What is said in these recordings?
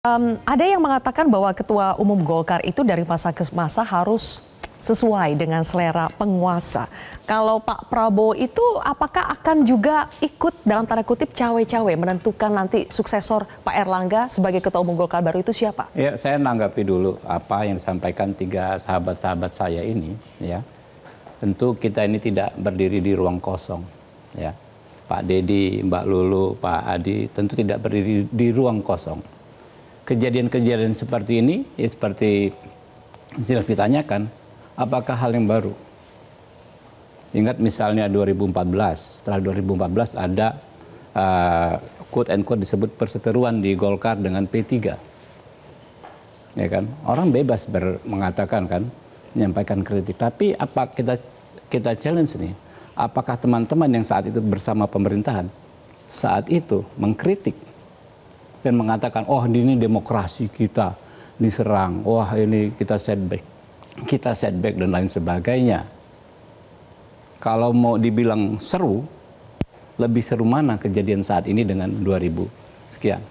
Um, ada yang mengatakan bahwa Ketua Umum Golkar itu dari masa ke masa harus sesuai dengan selera penguasa. Kalau Pak Prabowo itu apakah akan juga ikut dalam tanda kutip cawe-cawe menentukan nanti suksesor Pak Erlangga sebagai Ketua Umum Golkar baru itu siapa? Ya, saya menanggapi dulu apa yang disampaikan tiga sahabat-sahabat saya ini. Ya, tentu kita ini tidak berdiri di ruang kosong. Ya, Pak Dedi, Mbak Lulu, Pak Adi tentu tidak berdiri di ruang kosong kejadian-kejadian seperti ini, ya seperti Silvi tanyakan, apakah hal yang baru? Ingat misalnya 2014, setelah 2014 ada uh, quote and quote disebut perseteruan di Golkar dengan P3. Ya kan? Orang bebas ber, mengatakan kan, menyampaikan kritik. Tapi apa kita kita challenge nih? Apakah teman-teman yang saat itu bersama pemerintahan saat itu mengkritik dan mengatakan oh ini demokrasi kita diserang, wah ini kita setback, kita setback dan lain sebagainya. Kalau mau dibilang seru, lebih seru mana kejadian saat ini dengan 2000 sekian.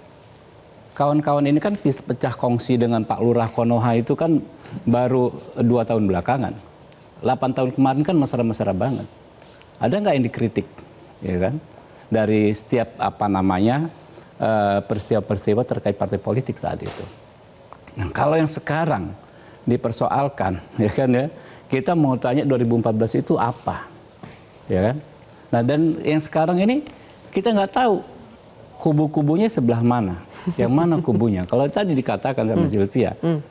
Kawan-kawan ini kan pecah kongsi dengan Pak Lurah Konoha itu kan baru dua tahun belakangan. 8 tahun kemarin kan mesra-mesra banget. Ada nggak yang dikritik, ya kan? Dari setiap apa namanya Eh, peristiwa-peristiwa terkait partai politik saat itu. Nah, kalau yang sekarang dipersoalkan, ya kan ya, kita mau tanya 2014 itu apa, ya kan? Nah, dan yang sekarang ini kita nggak tahu kubu-kubunya sebelah mana, yang mana kubunya. Kalau tadi dikatakan sama hmm. Sylvia, hmm.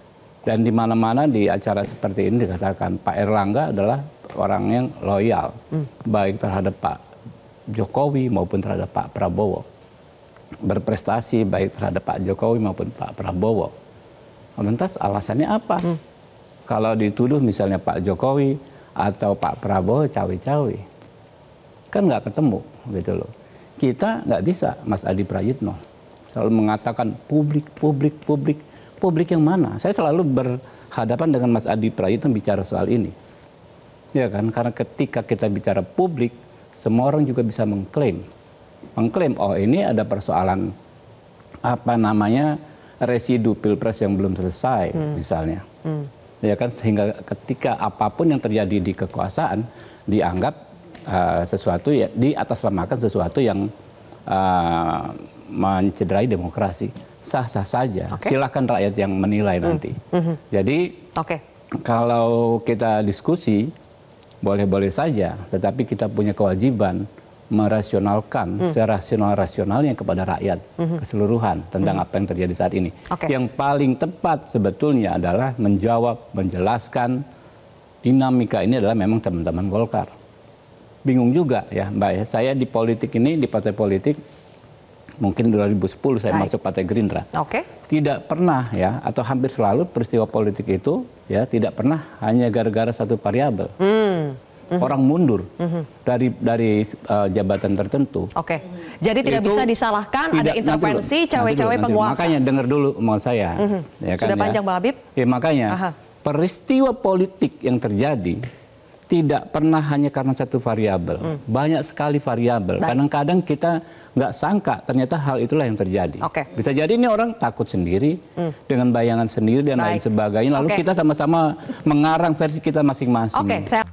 dan di mana-mana di acara seperti ini dikatakan Pak Erlangga adalah orang yang loyal, hmm. baik terhadap Pak Jokowi maupun terhadap Pak Prabowo berprestasi baik terhadap Pak Jokowi maupun Pak Prabowo. Lantas alasannya apa? Hmm. Kalau dituduh misalnya Pak Jokowi atau Pak Prabowo cawe-cawe, kan nggak ketemu gitu loh. Kita nggak bisa, Mas Adi Prayitno selalu mengatakan publik, publik, publik, publik yang mana? Saya selalu berhadapan dengan Mas Adi Prayitno bicara soal ini. Ya kan, karena ketika kita bicara publik, semua orang juga bisa mengklaim mengklaim oh ini ada persoalan apa namanya residu pilpres yang belum selesai hmm. misalnya hmm. ya kan sehingga ketika apapun yang terjadi di kekuasaan dianggap uh, sesuatu ya di atas lemakan sesuatu yang uh, mencederai demokrasi sah sah saja okay. silahkan rakyat yang menilai hmm. nanti hmm. jadi okay. kalau kita diskusi boleh boleh saja tetapi kita punya kewajiban merasionalkan hmm. serasional-rasionalnya kepada rakyat hmm. keseluruhan tentang hmm. apa yang terjadi saat ini. Okay. Yang paling tepat sebetulnya adalah menjawab, menjelaskan dinamika ini adalah memang teman-teman Golkar. Bingung juga ya Mbak ya, saya di politik ini, di partai politik, mungkin 2010 saya Hai. masuk Partai Gerindra. Oke. Okay. Tidak pernah ya atau hampir selalu peristiwa politik itu ya tidak pernah hanya gara-gara satu variabel. Hmm hmm orang mundur mm-hmm. dari dari uh, jabatan tertentu. Oke. Okay. Jadi tidak bisa disalahkan tidak, ada intervensi cawe-cawe penguasa. Makanya dengar dulu mau saya. Mm-hmm. Ya kan, Sudah ya. panjang Pak Habib. Ya makanya Aha. peristiwa politik yang terjadi tidak pernah hanya karena satu variabel, mm. banyak sekali variabel. Kadang-kadang kita nggak sangka ternyata hal itulah yang terjadi. Okay. Bisa jadi ini orang takut sendiri mm. dengan bayangan sendiri dan Baik. lain sebagainya. Lalu okay. kita sama-sama mengarang versi kita masing-masing.